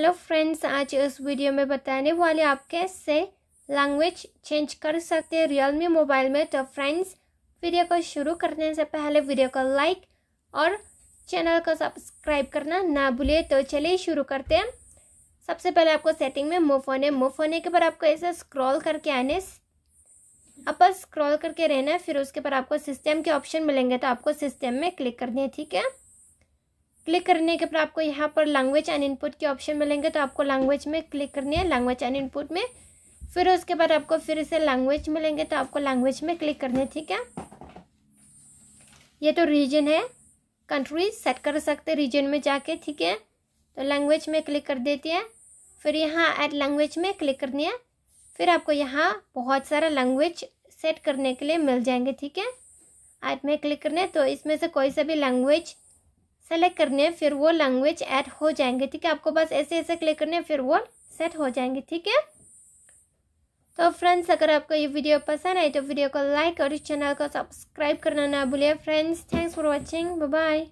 hello friends आज इस video में बताने वाले आप कैसे लैंग्वेज चेंज कर सकते हैं रियल मी मोबाइल में तो फ्रेंड्स वीडियो को शुरू करने से पहले वीडियो को लाइक और चैनल को सब्सक्राइब करना ना भूलिए तो चलिए शुरू करते हैं सबसे पहले आपको सेटिंग में मूव होने मूव होने के बाद आपको ऐसे स्क्रॉल करके आने अपन स्क्रॉल करके रहना फिर उसके बाद आपको सिस्टम के ऑप्शन मिलेंगे तो आपको सिस्टम में क्लिक करनी है ठीक है क्लिक करने के पर आपको यहाँ पर लैंग्वेज एंड इनपुट के ऑप्शन मिलेंगे तो आपको लैंग्वेज में क्लिक करनी है लैंग्वेज एंड इनपुट में फिर उसके बाद आपको फिर से लैंग्वेज मिलेंगे तो आपको लैंग्वेज में क्लिक करनी है ठीक है ये तो रीजन है कंट्री सेट कर सकते रीजन में जाके ठीक है तो लैंग्वेज में क्लिक कर देती है फिर यहाँ एट लैंग्वेज में क्लिक करनी है फिर आपको यहाँ बहुत सारा लैंग्वेज सेट करने के लिए मिल जाएंगे ठीक है एट में क्लिक है तो इसमें से कोई सा भी लैंग्वेज सेलेक्ट करने हैं फिर वो लैंग्वेज ऐड हो जाएंगे ठीक है आपको बस ऐसे ऐसे क्लिक करने हैं फिर वो सेट हो जाएंगे ठीक है तो फ्रेंड्स अगर आपको ये वीडियो पसंद आए तो वीडियो को लाइक और इस चैनल को सब्सक्राइब करना ना भूलिए friends thanks for watching bye